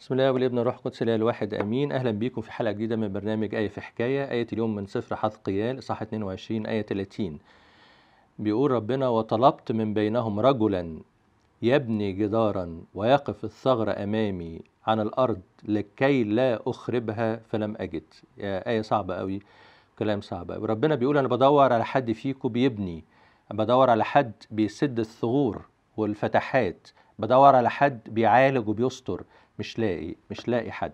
بسم الله والابن الروح القدس الاله الواحد امين اهلا بيكم في حلقه جديده من برنامج ايه في حكايه ايه اليوم من سفر حثقيال صح 22 ايه 30 بيقول ربنا وطلبت من بينهم رجلا يبني جدارا ويقف الثغر امامي عن الارض لكي لا اخربها فلم اجد ايه صعبه قوي كلام صعب قوي ربنا بيقول انا بدور على حد فيكم بيبني بدور على حد بيسد الثغور والفتحات بدور على حد بيعالج وبيستر مش لاقي مش لاقي حد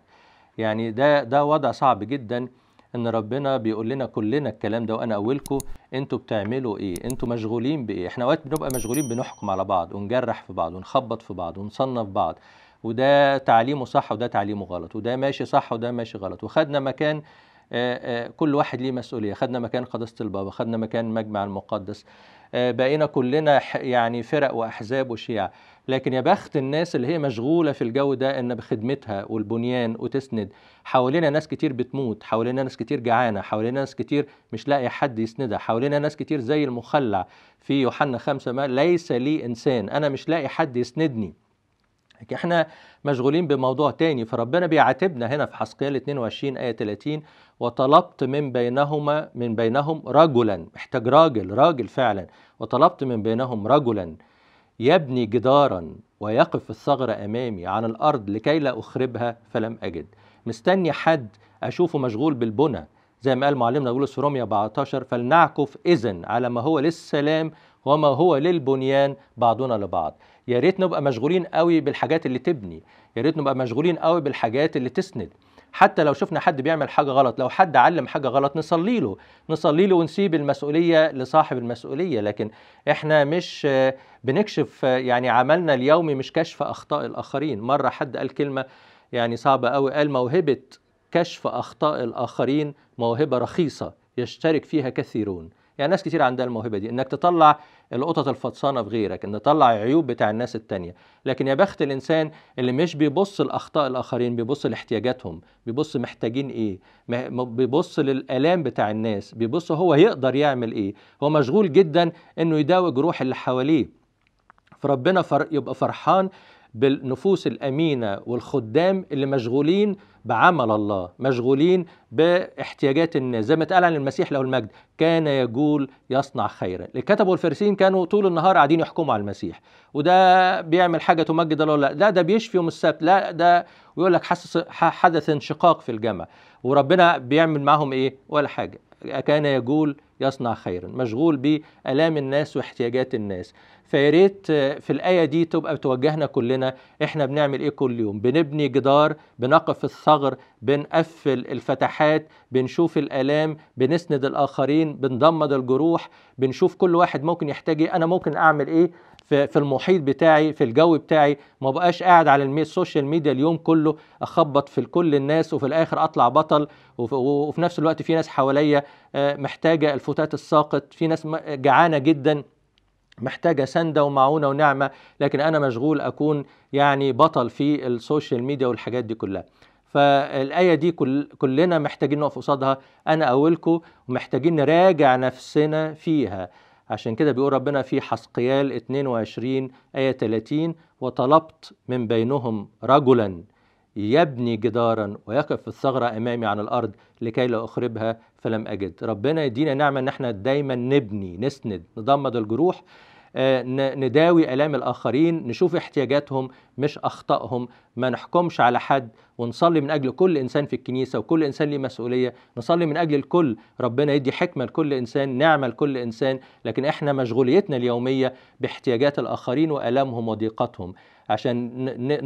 يعني ده ده وضع صعب جدا ان ربنا بيقول لنا كلنا الكلام ده وانا اولكم انتوا بتعملوا ايه انتوا مشغولين بايه احنا اوقات بنبقى مشغولين بنحكم على بعض ونجرح في بعض ونخبط في بعض ونصنف بعض وده تعليمه صح وده تعليمه غلط وده ماشي صح وده ماشي غلط وخدنا مكان آآ آآ كل واحد ليه مسؤوليه خدنا مكان قداسه البابا خدنا مكان المجمع المقدس آه، بقينا كلنا يعني فرق واحزاب وشيع لكن يا بخت الناس اللي هي مشغوله في الجو ده ان بخدمتها والبنيان وتسند حوالينا ناس كتير بتموت حوالينا ناس كتير جعانه حوالينا ناس كتير مش لاقي حد يسندها حوالينا ناس كتير زي المخلع في يوحنا خمسة ما ليس لي انسان انا مش لاقي حد يسندني احنا مشغولين بموضوع تاني فربنا بيعاتبنا هنا في حسقيال 22 آية 30 وطلبت من بينهما من بينهم رجلا محتاج راجل راجل فعلا وطلبت من بينهم رجلا يبني جدارا ويقف الثغرة أمامي عن الأرض لكي لا أخربها فلم أجد مستني حد أشوفه مشغول بالبنى زي ما قال معلمنا بولس في روميا 14 فلنعكف إذن على ما هو للسلام وما هو للبنيان بعضنا لبعض يا ريت نبقى مشغولين قوي بالحاجات اللي تبني يا ريت نبقى مشغولين قوي بالحاجات اللي تسند حتى لو شفنا حد بيعمل حاجه غلط لو حد علم حاجه غلط نصلي له نصلي له ونسيب المسؤوليه لصاحب المسؤوليه لكن احنا مش بنكشف يعني عملنا اليومي مش كشف اخطاء الاخرين مره حد قال كلمه يعني صعبه قوي قال موهبه كشف اخطاء الاخرين موهبه رخيصه يشترك فيها كثيرون يعني ناس كتير عندها الموهبه دي انك تطلع القطط الفطسانه في غيرك ان تطلع عيوب بتاع الناس التانية لكن يا بخت الانسان اللي مش بيبص لاخطاء الاخرين بيبص لاحتياجاتهم بيبص محتاجين ايه بيبص للالام بتاع الناس بيبص هو يقدر يعمل ايه هو مشغول جدا انه يداوي جروح اللي حواليه فربنا فر... يبقى فرحان بالنفوس الامينه والخدام اللي مشغولين بعمل الله مشغولين باحتياجات الناس زي ما اتقال عن المسيح له المجد كان يقول يصنع خيرا اللي كتبوا الفارسيين كانوا طول النهار قاعدين يحكموا على المسيح وده بيعمل حاجه تمجد الله لا ده ده بيشفي يوم السبت لا ده ويقول لك حدث انشقاق في الجامع وربنا بيعمل معاهم ايه ولا حاجه كان يقول يصنع خيرا مشغول بآلام الناس واحتياجات الناس فيا ريت آه، في الايه دي تبقى بتوجهنا كلنا احنا بنعمل ايه كل يوم بنبني جدار بنقف الثغر بنقفل الفتحات بنشوف الالام بنسند الاخرين بنضمد الجروح بنشوف كل واحد ممكن يحتاج ايه انا ممكن اعمل ايه في المحيط بتاعي في الجو بتاعي ما بقاش قاعد على السوشيال ميديا اليوم كله اخبط في كل الناس وفي الاخر اطلع بطل وفي نفس الوقت في ناس حواليا آه، محتاجه الفتات الساقط في ناس جعانه جدا محتاجه سنده ومعونه ونعمه لكن انا مشغول اكون يعني بطل في السوشيال ميديا والحاجات دي كلها فالايه دي كل كلنا محتاجين نقف قصادها انا اولكم ومحتاجين نراجع نفسنا فيها عشان كده بيقول ربنا في حسقيال 22 آية 30 وطلبت من بينهم رجلا يبني جدارا ويقف في الثغرة أمامي عن الأرض لكي لا أخربها فلم أجد ربنا يدينا نعمة أن احنا دايما نبني نسند نضمد الجروح آه، نداوي آلام الآخرين نشوف احتياجاتهم مش أخطائهم ما نحكمش على حد ونصلي من أجل كل إنسان في الكنيسة وكل إنسان ليه مسؤولية نصلي من أجل الكل ربنا يدي حكمة لكل إنسان نعمة لكل إنسان لكن إحنا مشغوليتنا اليومية باحتياجات الآخرين وآلامهم وضيقتهم عشان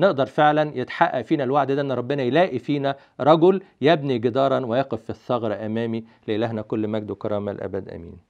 نقدر فعلا يتحقق فينا الوعد ده ان ربنا يلاقي فينا رجل يبني جدارا ويقف في الثغر امامي لالهنا كل مجد وكرامه الابد امين